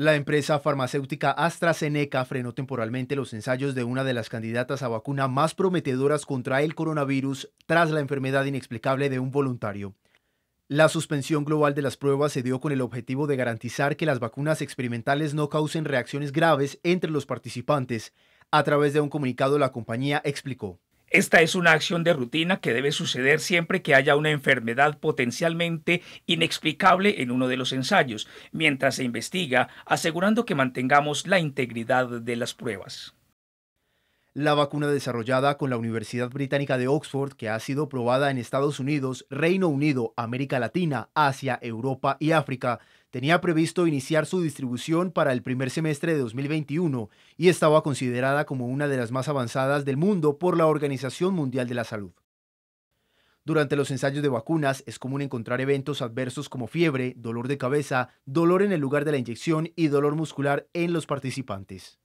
La empresa farmacéutica AstraZeneca frenó temporalmente los ensayos de una de las candidatas a vacuna más prometedoras contra el coronavirus tras la enfermedad inexplicable de un voluntario. La suspensión global de las pruebas se dio con el objetivo de garantizar que las vacunas experimentales no causen reacciones graves entre los participantes. A través de un comunicado la compañía explicó. Esta es una acción de rutina que debe suceder siempre que haya una enfermedad potencialmente inexplicable en uno de los ensayos, mientras se investiga, asegurando que mantengamos la integridad de las pruebas. La vacuna desarrollada con la Universidad Británica de Oxford, que ha sido probada en Estados Unidos, Reino Unido, América Latina, Asia, Europa y África, tenía previsto iniciar su distribución para el primer semestre de 2021 y estaba considerada como una de las más avanzadas del mundo por la Organización Mundial de la Salud. Durante los ensayos de vacunas es común encontrar eventos adversos como fiebre, dolor de cabeza, dolor en el lugar de la inyección y dolor muscular en los participantes.